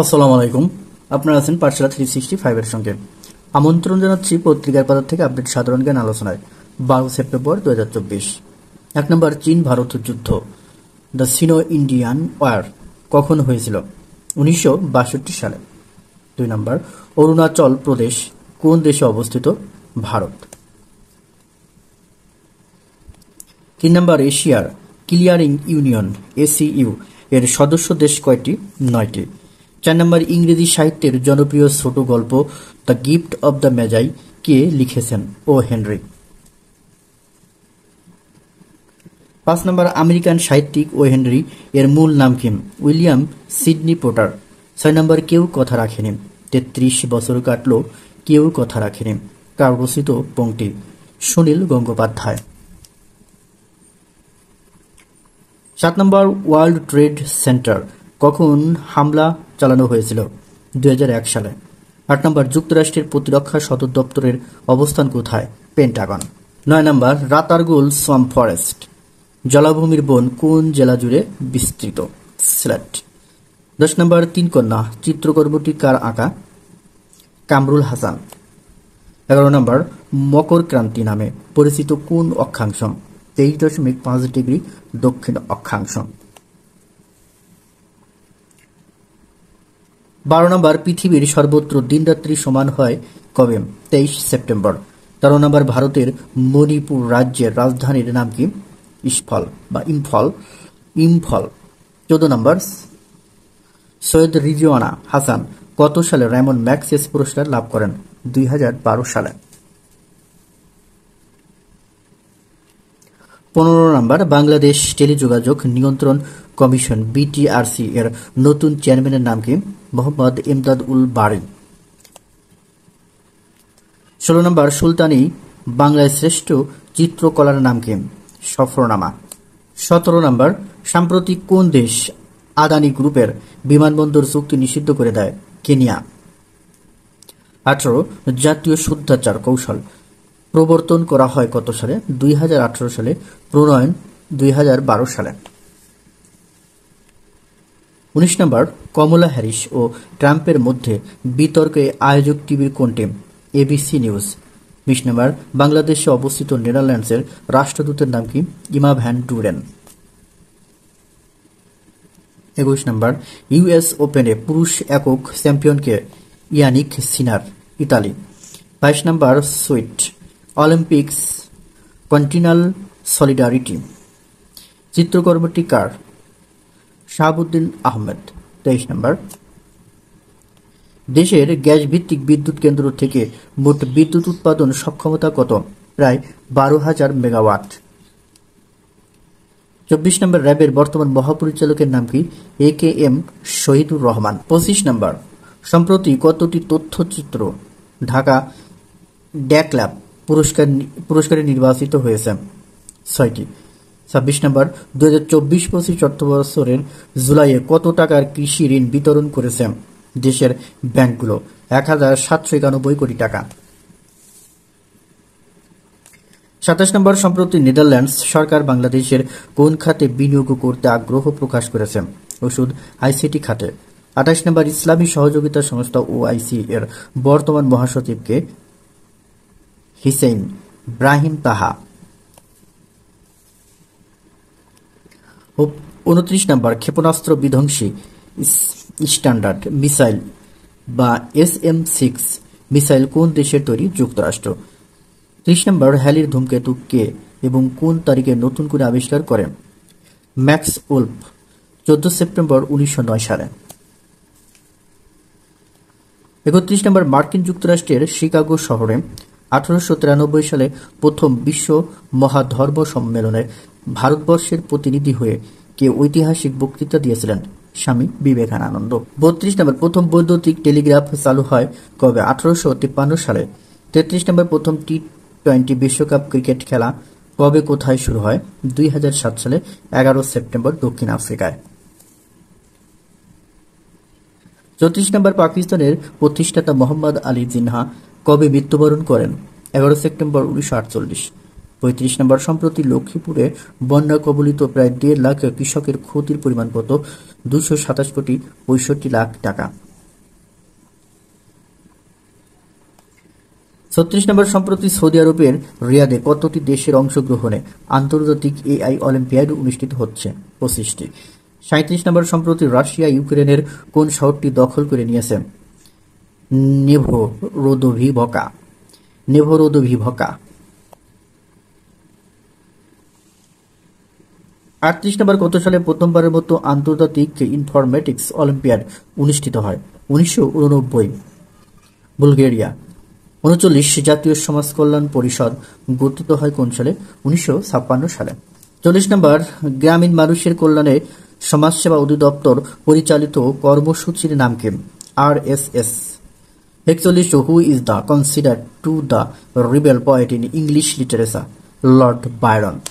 আসসালামু আলাইকুম আপনারা আছেন পাঠশালা থ্রি সিক্সটি ফাইভের সঙ্গে আমন্ত্রণ জানাচ্ছি পত্রিকার পাতার থেকে আপডেট সাধারণ জ্ঞান আলোচনায় বারো সেপ্টেম্বর দু হাজার চব্বিশ এক নম্বর চীন ভারত যুদ্ধ দ্য সিনো ইন্ডিয়ান ওয়ার কখন হয়েছিল উনিশশো বাষট্টি সালে দুই নম্বর অরুণাচল প্রদেশ কোন দেশে অবস্থিত ভারত তিন নম্বর এশিয়ার ক্লিয়ারিং ইউনিয়ন এসিইউ এর সদস্য দেশ কয়টি নয়টি চার নম্বর ইংরেজি সাহিত্যের জনপ্রিয় ছোট গল্প the gift of the Magi কে লিখেছেন ও হেনরি পাঁচ নম্বর আমেরিকান সাহিত্যিক ও হেনরি এর মূল নাম কিম উইলিয়াম সিডনি পোটার ছয় নম্বর কেউ কথা রাখেনি তেত্রিশ বছর কাটল কেউ কথা রাখেনি কার রচিত পংক্তি সুনীল গঙ্গোপাধ্যায় সাত নম্বর ওয়ার্ল্ড ট্রেড সেন্টার কখন হামলা চালানো হয়েছিল দু সালে আট নম্বর যুক্তরাষ্ট্রের প্রতিরক্ষা সদর দপ্তরের অবস্থান কোথায় পেন্টাগন নয় নম্বর রাতারগুল সোয়াম ফরেস্ট জলাভূমির বন কোন জেলা জুড়ে বিস্তৃত সিলেট দশ নম্বর তিন কন্যা চিত্রকর্মটি কার আঁকা কামরুল হাসান এগারো নম্বর মকর ক্রান্তি নামে পরিচিত কোন অক্ষাংশ তেইশ দশমিক পাঁচ ডিগ্রি দক্ষিণ অক্ষাংশ বারো নম্বর পৃথিবীর সর্বত্র দিনরাত্রি সমান হয় কবে তেইশ সেপ্টেম্বর তেরো নম্বর ভারতের মণিপুর রাজ্যের রাজধানীর নাম কি ইসফল বা ইম্ফল ইম্ফল চোদ্দ নম্বর সৈয়দ রিজওয়ানা হাসান কত সালে রেমন ম্যাক্সেস পুরস্কার লাভ করেন দুই সালে পনেরো নম্বর বাংলাদেশ টেলিযোগাযোগ নিয়ন্ত্রণ কমিশন বিটিআরসি এর নতুন চেয়ারম্যানের নাম কি মোহাম্মদ ইমদাদ উল বারি ষোলো নম্বর সুলতানি বাংলায় শ্রেষ্ঠ চিত্রকলার নাম কি সফরনামা সতেরো নম্বর সাম্প্রতিক কোন দেশ আদানি গ্রুপের বিমানবন্দর চুক্তি নিষিদ্ধ করে দেয় কেনিয়া আঠারো জাতীয় শুদ্ধাচার কৌশল প্রবর্তন করা হয় কত সালে দুই সালে প্রণয়ন দুই সালে উনিশ নম্বর কমলা হ্যারিস ও ট্রাম্পের মধ্যে বিতর্কে আয়োজক টিভির কোনটি এবিসি নিউজ বিশ নম্বর বাংলাদেশে অবস্থিত নেদারল্যান্ডসের রাষ্ট্রদূতের নাম কি ইমা ভ্যান ডুরেন একুশ নম্বর ইউএস ওপেনে পুরুষ একক চ্যাম্পিয়নকে ইয়ানিক সিনার ইতালি বাইশ নম্বর সুইট অলিম্পিক্স কন্টিনাল সলিডারিটি চিত্রকর্মটি কার শাহাবুদ্দিন আহমেদ তেইশ নম্বর দেশের গ্যাস ভিত্তিক বিদ্যুৎ কেন্দ্র থেকে মোট বিদ্যুৎ উৎপাদন সক্ষমতা কত প্রায় বারো হাজার মেগাওয়াট চব্বিশ নম্বর র্যাবের বর্তমান মহাপরিচালকের নাম কি A K M Shahidur Rahman পঁচিশ নম্বর সম্প্রতি কতটি তথ্যচিত্র ঢাকা ড্যাক ল্যাব পুরস্কার পুরস্কারে নির্বাচিত হয়েছে ছয়টি ছাব্বিশ নম্বর দু হাজার চব্বিশ পঁচিশ অর্থবছরের জুলাইয়ে কত টাকার কৃষি ঋণ বিতরণ করেছে দেশের ব্যাংকগুলো এক হাজার সাতশো একানব্বই কোটি টাকা সাতাশ নম্বর সম্প্রতি নেদারল্যান্ডস সরকার বাংলাদেশের কোন খাতে বিনিয়োগ করতে আগ্রহ প্রকাশ করেছে ওষুধ আইসিটি খাতে আঠাশ নম্বর ইসলামী সহযোগিতা সংস্থা ওআইসি এর বর্তমান মহাসচিবকে হিসেন ব্রাহিম তাহা উনত্রিশ নম্বর ক্ষেপণাস্ত্র বিধ্বংসী স্ট্যান্ডার্ড মিসাইল বা এস এম সিক্স মিসাইল কোন দেশের তৈরি যুক্তরাষ্ট্র ত্রিশ নম্বর হ্যালির ধূমকেতু কে এবং কোন তারিখে নতুন করে আবিষ্কার করেন ম্যাক্স উল্প চোদ্দ সেপ্টেম্বর উনিশশো নয় সালে একত্রিশ নম্বর মার্কিন যুক্তরাষ্ট্রের শিকাগো শহরে আঠারোশো তিরানব্বই সালে প্রথম বিশ্ব মহাধর্ম সম্মেলনে ভারতবর্ষের প্রতিনিধি হয়ে কে ঐতিহাসিক বক্তৃতা দিয়েছিলেন স্বামী বিবেকানন্দ বত্রিশ নম্বর প্রথম বৈদ্যুতিক টেলিগ্রাফ চালু হয় কবে আঠারোশো সালে তেত্রিশ নম্বর প্রথম টি টোয়েন্টি বিশ্বকাপ ক্রিকেট খেলা কবে কোথায় শুরু হয় দুই সালে এগারো সেপ্টেম্বর দক্ষিণ আফ্রিকায় চৌত্রিশ নম্বর পাকিস্তানের প্রতিষ্ঠাতা মোহাম্মদ আলী জিনহা কবে মৃত্যুবরণ করেন এগারো সেপ্টেম্বর উনিশশো আটচল্লিশ পঁয়ত্রিশ নম্বর সম্প্রতি লক্ষ্মীপুরে বন্যা কবলিত প্রায় দেড় লাখ কৃষকের ক্ষতির পরিমাণ কত দুশো সাতাশ কোটি পঁয়ষট্টি লাখ টাকা ছত্রিশ নম্বর সম্প্রতি সৌদি আরবের রিয়াদে কতটি দেশের অংশগ্রহণে আন্তর্জাতিক এআই অলিম্পিয়াড অনুষ্ঠিত হচ্ছে পঁচিশটি সাঁত্রিশ নম্বর সম্প্রতি রাশিয়া ইউক্রেনের কোন শহরটি দখল করে নিয়েছে নেভরোদভিভকা নেভরোদভিভকা আটত্রিশ নম্বর কত সালে প্রথমবারের মতো আন্তর্জাতিক ইনফরমেটিক্স অলিম্পিয়াড অনুষ্ঠিত হয় উনিশশো বুলগেরিয়া উনচল্লিশ জাতীয় সমাজ কল্যাণ পরিষদ গঠিত হয় কোন সালে উনিশশো সালে চল্লিশ নম্বর গ্রামীণ মানুষের কল্যাণে সমাজসেবা অধিদপ্তর পরিচালিত কর্মসূচির নাম কি R S S Actually, so who is the considered to the rebel poet in English literature, Lord Byron.